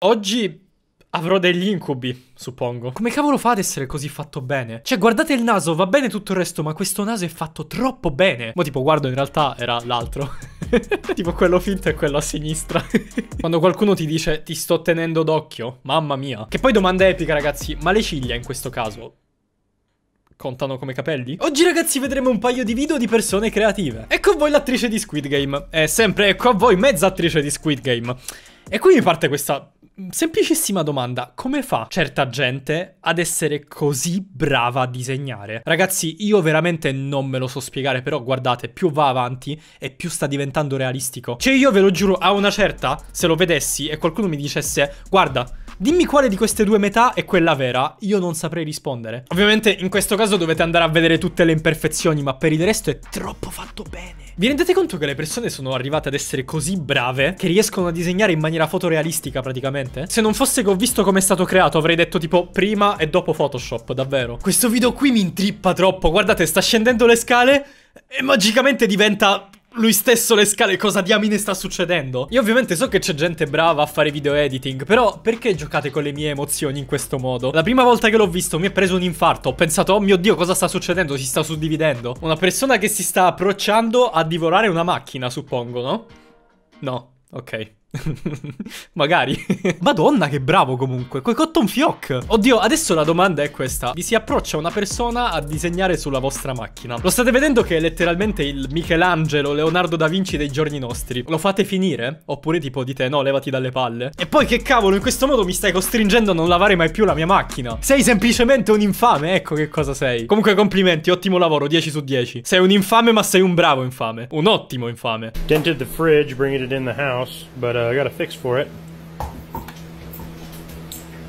Oggi avrò degli incubi, suppongo. Come cavolo fa ad essere così fatto bene? Cioè, guardate il naso, va bene tutto il resto, ma questo naso è fatto troppo bene. Ma tipo, guardo, in realtà era l'altro. tipo quello finto e quello a sinistra. Quando qualcuno ti dice ti sto tenendo d'occhio, mamma mia. Che poi domanda epica, ragazzi, ma le ciglia in questo caso contano come capelli? Oggi ragazzi vedremo un paio di video di persone creative. E con voi l'attrice di Squid Game. È sempre, ecco a voi mezza attrice di Squid Game. E qui mi parte questa Mm, semplicissima domanda, come fa certa gente ad essere così brava a disegnare? Ragazzi, io veramente non me lo so spiegare, però guardate, più va avanti e più sta diventando realistico. Cioè io ve lo giuro, a una certa, se lo vedessi e qualcuno mi dicesse, guarda, Dimmi quale di queste due metà è quella vera. Io non saprei rispondere. Ovviamente in questo caso dovete andare a vedere tutte le imperfezioni, ma per il resto è troppo fatto bene. Vi rendete conto che le persone sono arrivate ad essere così brave che riescono a disegnare in maniera fotorealistica praticamente? Se non fosse che ho visto come è stato creato avrei detto tipo prima e dopo Photoshop, davvero. Questo video qui mi intrippa troppo, guardate sta scendendo le scale e magicamente diventa lui stesso le scale cosa diamine sta succedendo? Io ovviamente so che c'è gente brava a fare video editing, però perché giocate con le mie emozioni in questo modo? La prima volta che l'ho visto mi è preso un infarto, ho pensato oh mio dio cosa sta succedendo, si sta suddividendo. Una persona che si sta approcciando a divorare una macchina suppongo, no? No, ok. Magari. Madonna, che bravo comunque. Coi cotton fioc. Oddio, adesso la domanda è questa. Vi si approccia una persona a disegnare sulla vostra macchina. Lo state vedendo che è letteralmente il Michelangelo, Leonardo da Vinci dei giorni nostri. Lo fate finire? Oppure tipo dite no, levati dalle palle. E poi che cavolo, in questo modo mi stai costringendo a non lavare mai più la mia macchina. Sei semplicemente un infame, ecco che cosa sei. Comunque complimenti, ottimo lavoro, 10 su 10. Sei un infame ma sei un bravo infame. Un ottimo infame. Dented the fridge, bring it in the house, but but uh, I got a fix for it.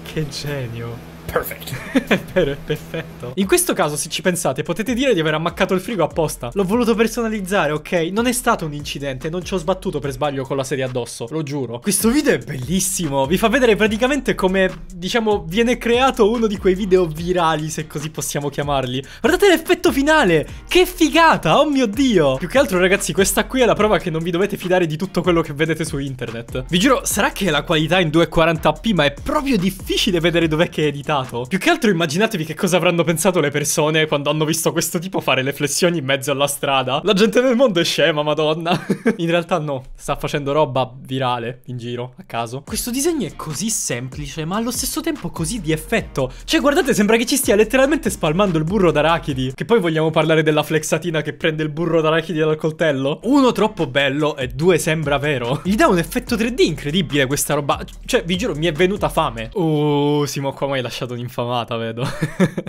Kid Shan, yo. Perfect. Però perfetto. In questo caso, se ci pensate, potete dire di aver ammaccato il frigo apposta. L'ho voluto personalizzare, ok? Non è stato un incidente, non ci ho sbattuto per sbaglio con la sedia addosso, lo giuro. Questo video è bellissimo, vi fa vedere praticamente come, diciamo, viene creato uno di quei video virali, se così possiamo chiamarli. Guardate l'effetto finale, che figata, oh mio Dio. Più che altro, ragazzi, questa qui è la prova che non vi dovete fidare di tutto quello che vedete su internet. Vi giuro, sarà che la qualità è in 240p, ma è proprio difficile vedere dov'è che è editato pensato? Più che altro immaginatevi che cosa avranno pensato le persone quando hanno visto questo tipo fare le flessioni in mezzo alla strada. La gente del mondo è scema, madonna. in realtà no, sta facendo roba virale in giro, a caso. Questo disegno è così semplice, ma allo stesso tempo così di effetto. Cioè, guardate, sembra che ci stia letteralmente spalmando il burro d'arachidi. Che poi vogliamo parlare della flexatina che prende il burro d'arachidi dal coltello? Uno troppo bello e due sembra vero. Gli dà un effetto 3D incredibile questa roba. Cioè, vi giuro, mi è venuta fame. Oh, Simo, qua mi hai lasciato diventato un'infamata, vedo.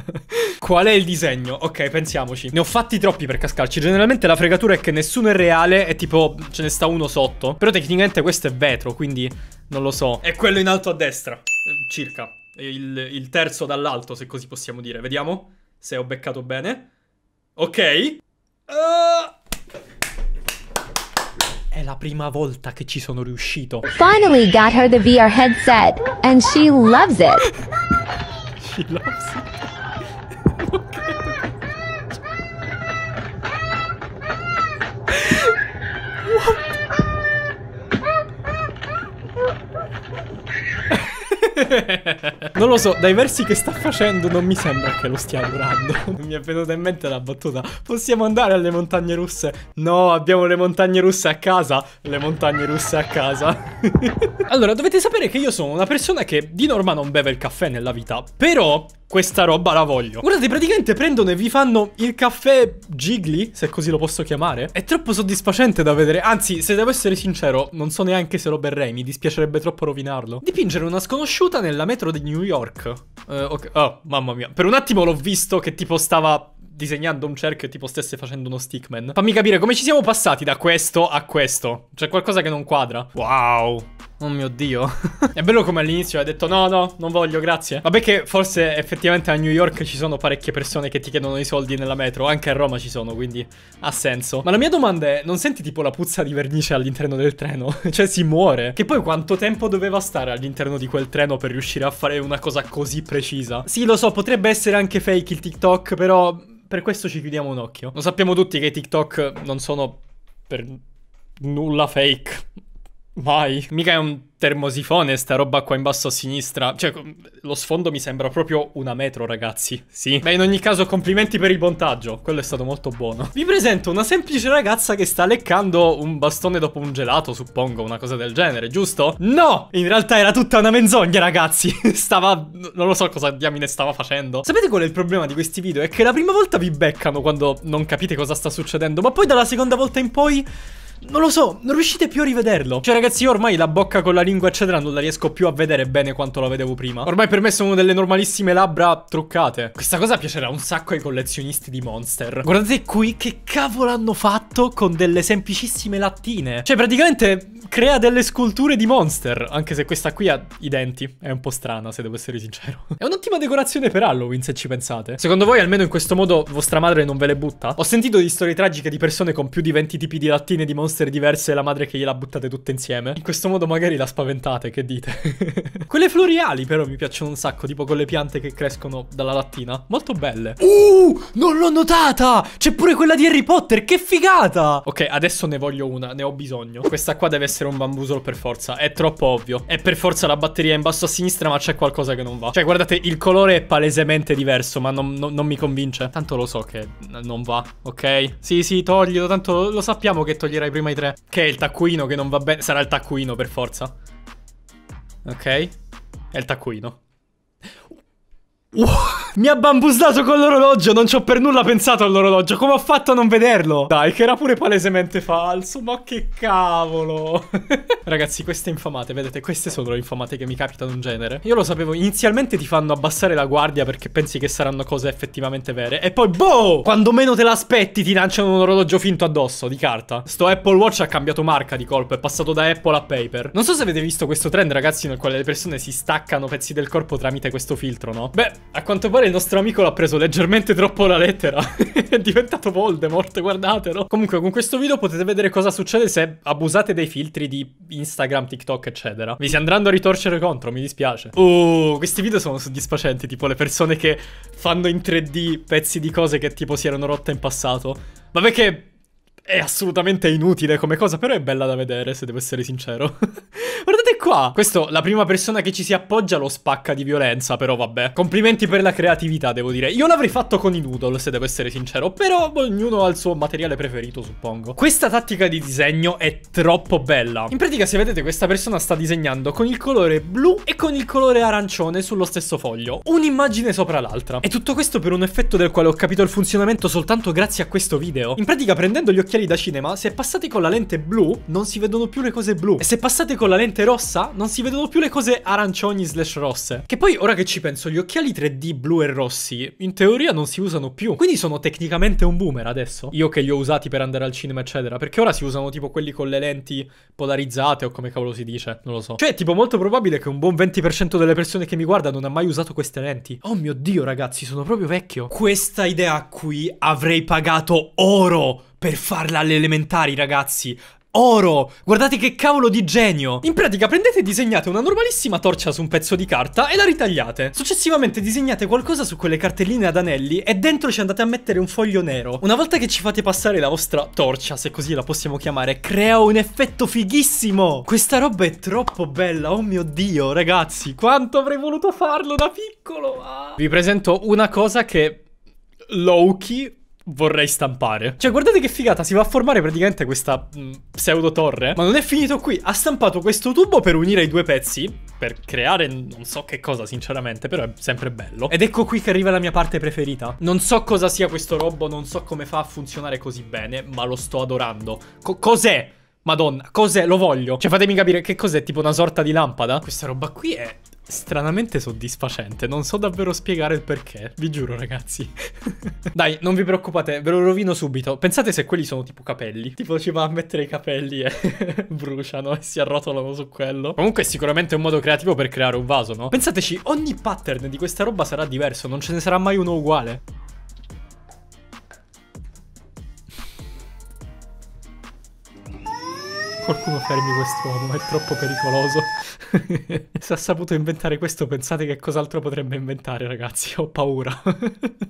Qual è il disegno? Ok, pensiamoci. Ne ho fatti troppi per cascarci. Generalmente la fregatura è che nessuno è reale e tipo ce ne sta uno sotto. Però tecnicamente questo è vetro, quindi non lo so. E quello in alto a destra, eh, circa. Il, il terzo dall'alto, se così possiamo dire. Vediamo se ho beccato bene. Ok. Uh... È la prima volta che ci sono riuscito. Finally got her the VR headset and she loves it. she loves it. non lo so, dai versi che sta facendo non mi sembra che lo stia adorando. mi è venuta in mente la battuta. Possiamo andare alle montagne russe? No, abbiamo le montagne russe a casa. Le montagne russe a casa. allora, dovete sapere che io sono una persona che di norma non beve il caffè nella vita. Però questa roba la voglio. Guardate, praticamente prendono e vi fanno il caffè Gigli, se così lo posso chiamare. È troppo soddisfacente da vedere. Anzi, se devo essere sincero, non so neanche se lo berrei, mi dispiacerebbe troppo rovinarlo. Dipingere una sconosciuta nella metro di New York. Uh, okay. Oh, mamma mia. Per un attimo l'ho visto che tipo stava disegnando un cerchio e tipo stesse facendo uno stickman. Fammi capire come ci siamo passati da questo a questo. C'è qualcosa che non quadra. Wow. Oh mio dio. è bello come all'inizio hai detto no, no, non voglio, grazie. Vabbè che forse effettivamente a New York ci sono parecchie persone che ti chiedono i soldi nella metro, anche a Roma ci sono, quindi ha senso. Ma la mia domanda è, non senti tipo la puzza di vernice all'interno del treno? cioè si muore. Che poi quanto tempo doveva stare all'interno di quel treno per riuscire a fare una cosa così precisa? Sì, lo so, potrebbe essere anche fake il TikTok, però per questo ci chiudiamo un occhio. Lo sappiamo tutti che i TikTok non sono per nulla fake. Mai. Mica è un termosifone sta roba qua in basso a sinistra. Cioè, lo sfondo mi sembra proprio una metro, ragazzi. Sì. Beh, in ogni caso, complimenti per il montaggio. Quello è stato molto buono. Vi presento una semplice ragazza che sta leccando un bastone dopo un gelato, suppongo, una cosa del genere, giusto? No! In realtà era tutta una menzogna, ragazzi. Stava... non lo so cosa diamine stava facendo. Sapete qual è il problema di questi video? È che la prima volta vi beccano quando non capite cosa sta succedendo, ma poi dalla seconda volta in poi non lo so, non riuscite più a rivederlo. Cioè ragazzi, io ormai la bocca con la lingua eccetera non la riesco più a vedere bene quanto la vedevo prima. Ormai per me sono delle normalissime labbra truccate. Questa cosa piacerà un sacco ai collezionisti di Monster. Guardate qui che cavolo hanno fatto con delle semplicissime lattine. Cioè praticamente crea delle sculture di Monster, anche se questa qui ha i denti. È un po' strana, se devo essere sincero. È un'ottima decorazione per Halloween, se ci pensate. Secondo voi, almeno in questo modo, vostra madre non ve le butta? Ho sentito di storie tragiche di persone con più di 20 tipi di lattine di Monster monster diverse e la madre che gliela buttate tutte insieme. In questo modo magari la spaventate, che dite? Quelle floreali però mi piacciono un sacco, tipo con le piante che crescono dalla lattina. Molto belle. Uh, non l'ho notata! C'è pure quella di Harry Potter, che figata! Ok, adesso ne voglio una, ne ho bisogno. Questa qua deve essere un bambusolo per forza, è troppo ovvio. È per forza la batteria in basso a sinistra, ma c'è qualcosa che non va. Cioè, guardate, il colore è palesemente diverso, ma non, non, non mi convince. Tanto lo so che non va, ok? Sì, sì, toglilo, tanto lo sappiamo che toglierai prima prima i tre. Che è il taccuino che non va bene. Sarà il taccuino per forza. Ok. È il taccuino. Wow. Mi ha bambusato con l'orologio, non ci ho per nulla pensato all'orologio. Come ho fatto a non vederlo? Dai, che era pure palesemente falso, ma che cavolo. Ragazzi, queste infamate, vedete, queste sono le infamate che mi capitano in genere. Io lo sapevo, inizialmente ti fanno abbassare la guardia perché pensi che saranno cose effettivamente vere. E poi, boh! Quando meno te l'aspetti ti lanciano un orologio finto addosso, di carta. Sto Apple Watch ha cambiato marca di colpo, è passato da Apple a Paper. Non so se avete visto questo trend, ragazzi, nel quale le persone si staccano pezzi del corpo tramite questo filtro, no? Beh, a quanto pare male il nostro amico l'ha preso leggermente troppo la lettera. È diventato Voldemort, guardatelo. Comunque, con questo video potete vedere cosa succede se abusate dei filtri di Instagram, TikTok, eccetera. Vi si andranno a ritorcere contro, mi dispiace. Uh, questi video sono soddisfacenti, tipo le persone che fanno in 3D pezzi di cose che tipo si erano rotte in passato. Vabbè che è assolutamente inutile come cosa, però è bella da vedere, se devo essere sincero. Guardate qua! Questo, la prima persona che ci si appoggia lo spacca di violenza, però vabbè. Complimenti per la creatività, devo dire. Io l'avrei fatto con i noodle, se devo essere sincero, però ognuno ha il suo materiale preferito, suppongo. Questa tattica di disegno è troppo bella. In pratica, se vedete, questa persona sta disegnando con il colore blu e con il colore arancione sullo stesso foglio. Un'immagine sopra l'altra. E tutto questo per un effetto del quale ho capito il funzionamento soltanto grazie a questo video. In pratica, prendendo gli occhiali filtri da cinema, se passate con la lente blu, non si vedono più le cose blu. E se passate con la lente rossa, non si vedono più le cose arancioni slash rosse. Che poi, ora che ci penso, gli occhiali 3D blu e rossi, in teoria non si usano più. Quindi sono tecnicamente un boomer adesso. Io che li ho usati per andare al cinema, eccetera. Perché ora si usano tipo quelli con le lenti polarizzate o come cavolo si dice, non lo so. Cioè, tipo, molto probabile che un buon 20% delle persone che mi guarda non ha mai usato queste lenti. Oh mio Dio, ragazzi, sono proprio vecchio. Questa idea qui avrei pagato oro per farla alle elementari, ragazzi. Oro! Guardate che cavolo di genio! In pratica prendete e disegnate una normalissima torcia su un pezzo di carta e la ritagliate. Successivamente disegnate qualcosa su quelle cartelline ad anelli e dentro ci andate a mettere un foglio nero. Una volta che ci fate passare la vostra torcia, se così la possiamo chiamare, crea un effetto fighissimo! Questa roba è troppo bella, oh mio Dio, ragazzi! Quanto avrei voluto farlo da piccolo! Ah. Vi presento una cosa che Loki vorrei stampare. Cioè, guardate che figata, si va a formare praticamente questa mh, mm, pseudo torre. Ma non è finito qui, ha stampato questo tubo per unire i due pezzi, per creare non so che cosa sinceramente, però è sempre bello. Ed ecco qui che arriva la mia parte preferita. Non so cosa sia questo robo, non so come fa a funzionare così bene, ma lo sto adorando. Co cos'è? Madonna, cos'è? Lo voglio. Cioè, fatemi capire che cos'è, tipo una sorta di lampada? Questa roba qui è stranamente soddisfacente. Non so davvero spiegare il perché, vi giuro ragazzi. Dai, non vi preoccupate, ve lo rovino subito. Pensate se quelli sono tipo capelli. Tipo ci va a mettere i capelli e bruciano e si arrotolano su quello. Comunque è sicuramente un modo creativo per creare un vaso, no? Pensateci, ogni pattern di questa roba sarà diverso, non ce ne sarà mai uno uguale. Qualcuno fermi quest'uomo, è troppo pericoloso. Se ha saputo inventare questo, pensate che cos'altro potrebbe inventare, ragazzi. Ho paura.